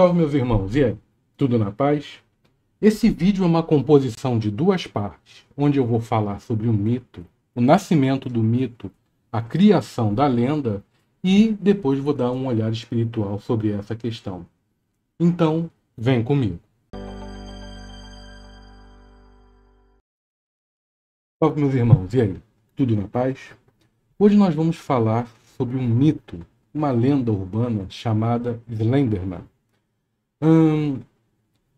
Salve meus irmãos, e aí? Tudo na paz? Esse vídeo é uma composição de duas partes, onde eu vou falar sobre o mito, o nascimento do mito, a criação da lenda e depois vou dar um olhar espiritual sobre essa questão. Então, vem comigo. Salve meus irmãos, e aí? Tudo na paz? Hoje nós vamos falar sobre um mito, uma lenda urbana chamada Slenderman Hum,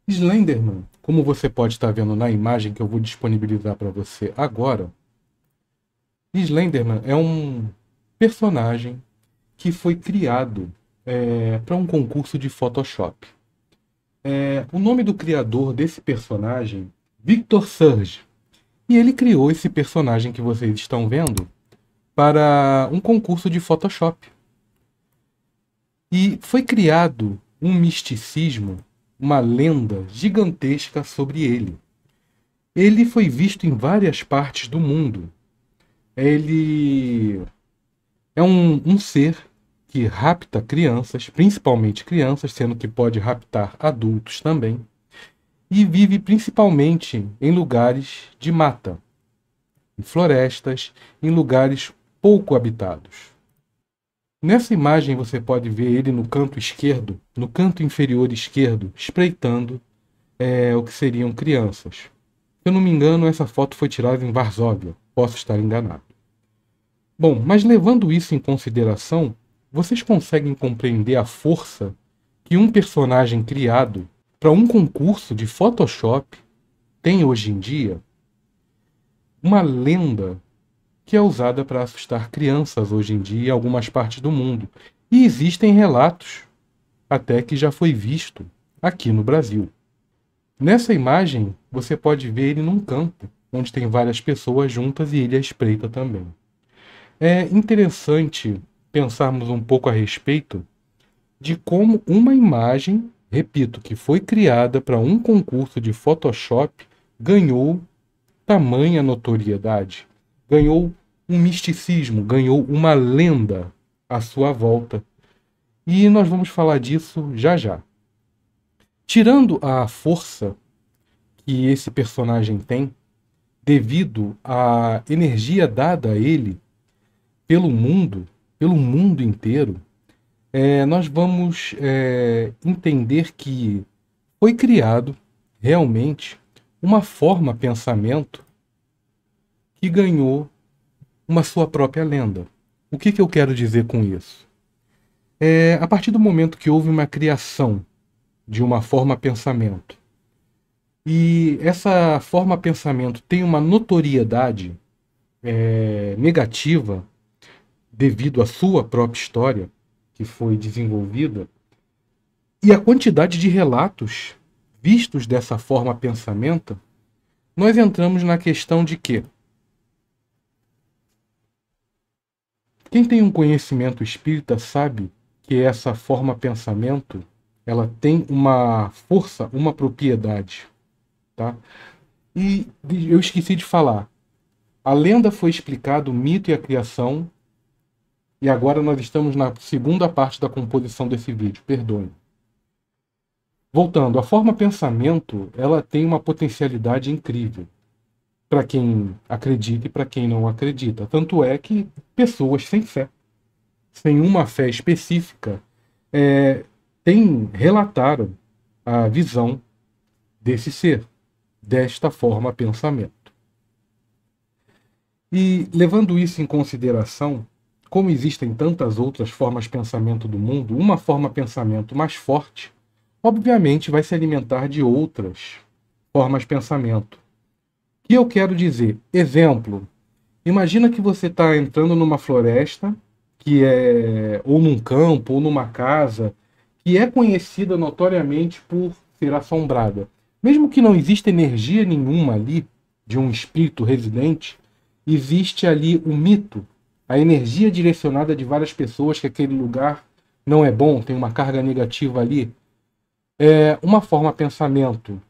Slenderman, como você pode estar vendo na imagem que eu vou disponibilizar para você agora, Slenderman é um personagem que foi criado é, para um concurso de Photoshop. É, o nome do criador desse personagem, Victor Surge, e ele criou esse personagem que vocês estão vendo para um concurso de Photoshop. E foi criado um misticismo, uma lenda gigantesca sobre ele. Ele foi visto em várias partes do mundo. Ele é um, um ser que rapta crianças, principalmente crianças, sendo que pode raptar adultos também, e vive principalmente em lugares de mata, em florestas, em lugares pouco habitados. Nessa imagem você pode ver ele no canto esquerdo, no canto inferior esquerdo, espreitando é, o que seriam crianças. Se eu não me engano, essa foto foi tirada em Varsóvia. Posso estar enganado. Bom, mas levando isso em consideração, vocês conseguem compreender a força que um personagem criado para um concurso de Photoshop tem hoje em dia? Uma lenda que é usada para assustar crianças hoje em dia em algumas partes do mundo. E existem relatos até que já foi visto aqui no Brasil. Nessa imagem, você pode ver ele num campo, onde tem várias pessoas juntas e ele é espreita também. É interessante pensarmos um pouco a respeito de como uma imagem, repito, que foi criada para um concurso de Photoshop, ganhou tamanha notoriedade ganhou um misticismo, ganhou uma lenda à sua volta. E nós vamos falar disso já já. Tirando a força que esse personagem tem, devido à energia dada a ele pelo mundo, pelo mundo inteiro, é, nós vamos é, entender que foi criado realmente uma forma pensamento e ganhou uma sua própria lenda. O que, que eu quero dizer com isso? É, a partir do momento que houve uma criação de uma forma pensamento, e essa forma pensamento tem uma notoriedade é, negativa devido à sua própria história que foi desenvolvida, e a quantidade de relatos vistos dessa forma pensamento, nós entramos na questão de que Quem tem um conhecimento espírita sabe que essa forma pensamento ela tem uma força, uma propriedade, tá? E eu esqueci de falar. A lenda foi explicado o mito e a criação. E agora nós estamos na segunda parte da composição desse vídeo, perdoe. Voltando, a forma pensamento, ela tem uma potencialidade incrível para quem acredita e para quem não acredita. Tanto é que pessoas sem fé, sem uma fé específica, é, tem, relataram a visão desse ser, desta forma pensamento. E levando isso em consideração, como existem tantas outras formas pensamento do mundo, uma forma pensamento mais forte, obviamente vai se alimentar de outras formas pensamento que eu quero dizer? Exemplo: imagina que você está entrando numa floresta, que é ou num campo ou numa casa que é conhecida notoriamente por ser assombrada. Mesmo que não exista energia nenhuma ali de um espírito residente, existe ali o mito, a energia direcionada de várias pessoas que aquele lugar não é bom, tem uma carga negativa ali. É uma forma pensamento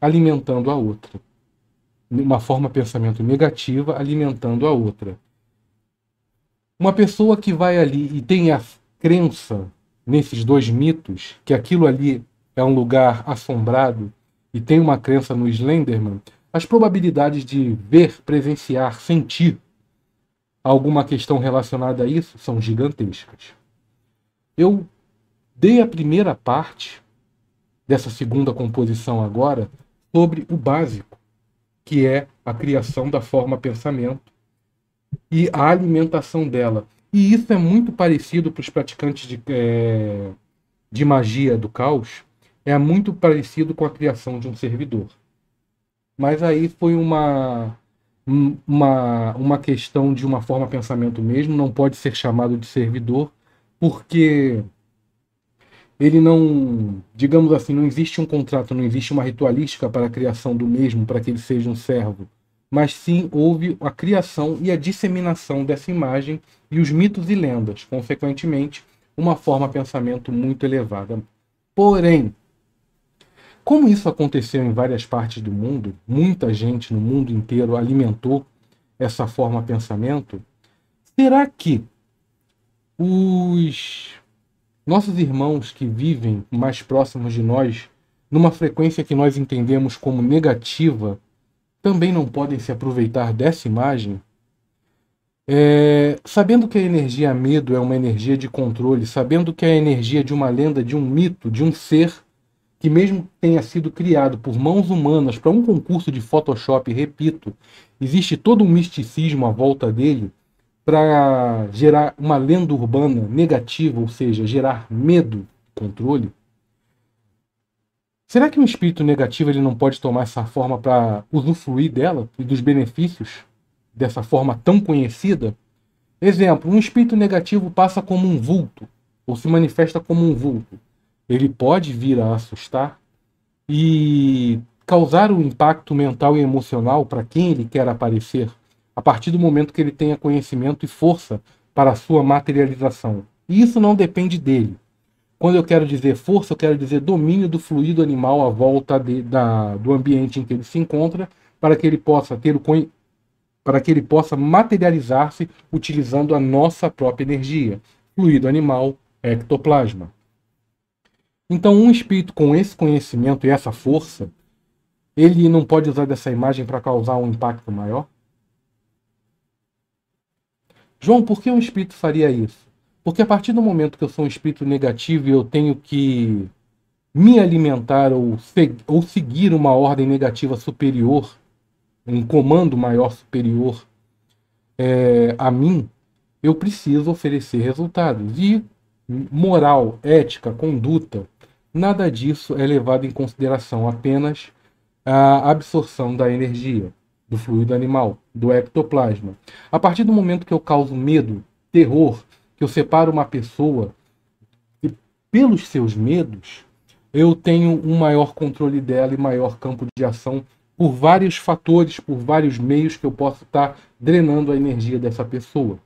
alimentando a outra uma forma pensamento negativa alimentando a outra. Uma pessoa que vai ali e tem a crença nesses dois mitos, que aquilo ali é um lugar assombrado e tem uma crença no Slenderman, as probabilidades de ver, presenciar, sentir alguma questão relacionada a isso são gigantescas. Eu dei a primeira parte dessa segunda composição agora sobre o básico, que é a criação da forma pensamento e a alimentação dela. E isso é muito parecido para os praticantes de, é, de magia do caos, é muito parecido com a criação de um servidor. Mas aí foi uma, uma, uma questão de uma forma pensamento mesmo, não pode ser chamado de servidor, porque ele não, digamos assim, não existe um contrato, não existe uma ritualística para a criação do mesmo, para que ele seja um servo, mas sim houve a criação e a disseminação dessa imagem e os mitos e lendas, consequentemente, uma forma de pensamento muito elevada. Porém, como isso aconteceu em várias partes do mundo, muita gente no mundo inteiro alimentou essa forma de pensamento, será que os nossos irmãos que vivem mais próximos de nós, numa frequência que nós entendemos como negativa, também não podem se aproveitar dessa imagem? É, sabendo que a energia medo é uma energia de controle, sabendo que é a energia de uma lenda, de um mito, de um ser que, mesmo tenha sido criado por mãos humanas para um concurso de Photoshop, repito, existe todo um misticismo à volta dele para gerar uma lenda urbana negativa, ou seja, gerar medo, controle? Será que um espírito negativo ele não pode tomar essa forma para usufruir dela e dos benefícios dessa forma tão conhecida? Exemplo, um espírito negativo passa como um vulto ou se manifesta como um vulto. Ele pode vir a assustar e causar um impacto mental e emocional para quem ele quer aparecer a partir do momento que ele tenha conhecimento e força para a sua materialização. E isso não depende dele. Quando eu quero dizer força, eu quero dizer domínio do fluido animal à volta de, da, do ambiente em que ele se encontra, para que ele possa ter o para que ele possa materializar-se utilizando a nossa própria energia, fluido animal, ectoplasma. Então, um espírito com esse conhecimento e essa força, ele não pode usar dessa imagem para causar um impacto maior? João, por que um espírito faria isso? Porque a partir do momento que eu sou um espírito negativo e eu tenho que me alimentar ou, ou seguir uma ordem negativa superior, um comando maior superior é, a mim, eu preciso oferecer resultados. E moral, ética, conduta, nada disso é levado em consideração, apenas a absorção da energia do fluido animal, do ectoplasma. A partir do momento que eu causo medo, terror, que eu separo uma pessoa e pelos seus medos, eu tenho um maior controle dela e maior campo de ação por vários fatores, por vários meios que eu posso estar drenando a energia dessa pessoa.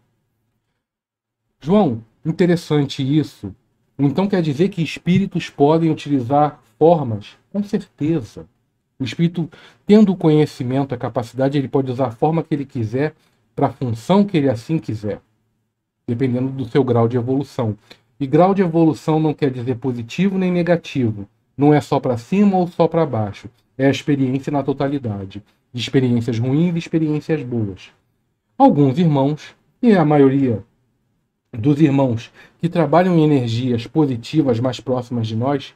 João, interessante isso. Então quer dizer que espíritos podem utilizar formas? Com certeza. O espírito, tendo o conhecimento, a capacidade, ele pode usar a forma que ele quiser para a função que ele assim quiser, dependendo do seu grau de evolução. E grau de evolução não quer dizer positivo nem negativo. Não é só para cima ou só para baixo. É a experiência na totalidade, de experiências ruins e experiências boas. Alguns irmãos, e a maioria dos irmãos que trabalham em energias positivas mais próximas de nós,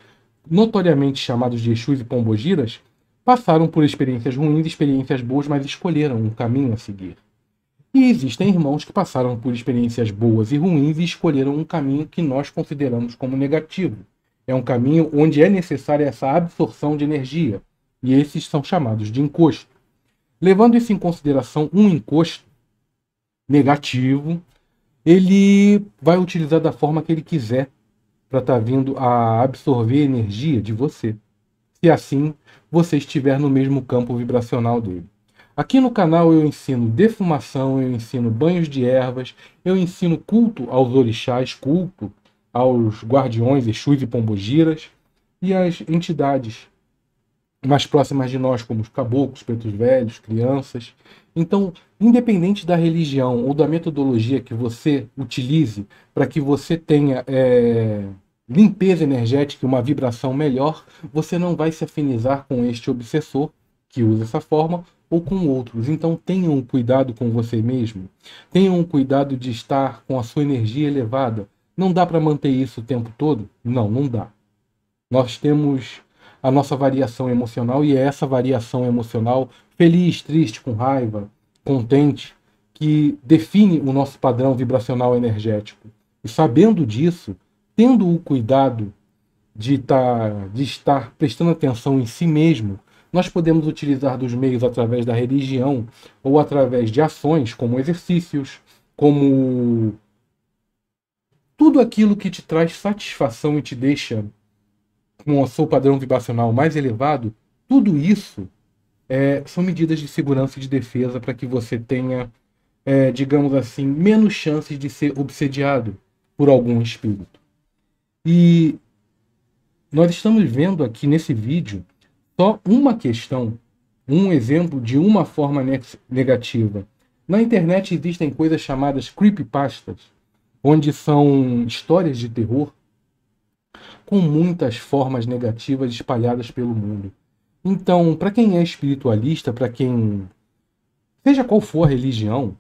notoriamente chamados de Exus e Pombogiras, passaram por experiências ruins, e experiências boas, mas escolheram um caminho a seguir. E existem irmãos que passaram por experiências boas e ruins e escolheram um caminho que nós consideramos como negativo. É um caminho onde é necessária essa absorção de energia, e esses são chamados de encosto. Levando isso em consideração, um encosto negativo, ele vai utilizar da forma que ele quiser para estar tá vindo a absorver energia de você se assim você estiver no mesmo campo vibracional dele. Aqui no canal eu ensino defumação, eu ensino banhos de ervas, eu ensino culto aos orixás, culto aos guardiões, exus e pombogiras e às entidades mais próximas de nós, como os caboclos, pretos velhos, crianças. Então, independente da religião ou da metodologia que você utilize para que você tenha é, limpeza energética e uma vibração melhor, você não vai se afinizar com este obsessor que usa essa forma ou com outros. Então tenham cuidado com você mesmo. Tenham cuidado de estar com a sua energia elevada. Não dá para manter isso o tempo todo? Não, não dá. Nós temos a nossa variação emocional e é essa variação emocional, feliz, triste, com raiva, contente, que define o nosso padrão vibracional energético. E sabendo disso, tendo o cuidado de, tá, de estar prestando atenção em si mesmo, nós podemos utilizar dos meios através da religião ou através de ações, como exercícios, como tudo aquilo que te traz satisfação e te deixa com o seu padrão vibracional mais elevado, tudo isso é, são medidas de segurança e de defesa para que você tenha, é, digamos assim, menos chances de ser obsediado por algum espírito. E nós estamos vendo aqui nesse vídeo só uma questão, um exemplo de uma forma negativa. Na internet existem coisas chamadas creepypastas, onde são histórias de terror com muitas formas negativas espalhadas pelo mundo. Então, para quem é espiritualista, para quem seja qual for a religião,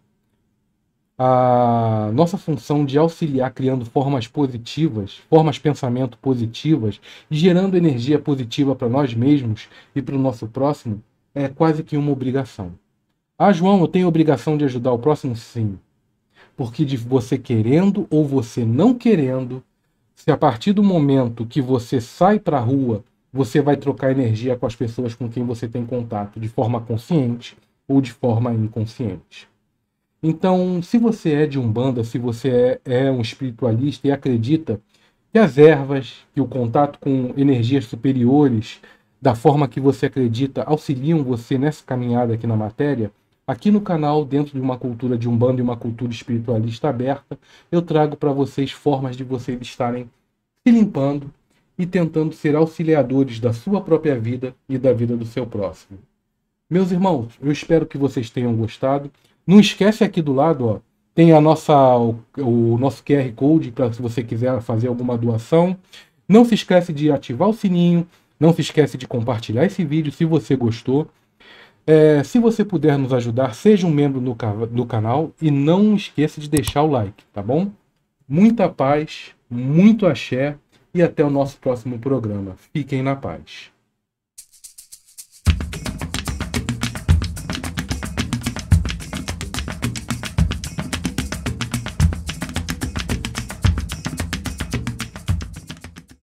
a nossa função de auxiliar criando formas positivas, formas pensamento positivas, gerando energia positiva para nós mesmos e para o nosso próximo, é quase que uma obrigação. Ah, João, eu tenho obrigação de ajudar o próximo? Sim. Porque de você querendo ou você não querendo, se a partir do momento que você sai para a rua, você vai trocar energia com as pessoas com quem você tem contato de forma consciente ou de forma inconsciente. Então, se você é de Umbanda, se você é, é um espiritualista e acredita que as ervas, que o contato com energias superiores, da forma que você acredita, auxiliam você nessa caminhada aqui na matéria, aqui no canal, dentro de uma cultura de Umbanda e uma cultura espiritualista aberta, eu trago para vocês formas de vocês estarem se limpando e tentando ser auxiliadores da sua própria vida e da vida do seu próximo. Meus irmãos, eu espero que vocês tenham gostado. Não esquece aqui do lado, ó, tem a nossa, o, o nosso QR Code para se você quiser fazer alguma doação. Não se esquece de ativar o sininho, não se esquece de compartilhar esse vídeo se você gostou. É, se você puder nos ajudar, seja um membro do, do canal e não esqueça de deixar o like, tá bom? Muita paz, muito axé e até o nosso próximo programa. Fiquem na paz.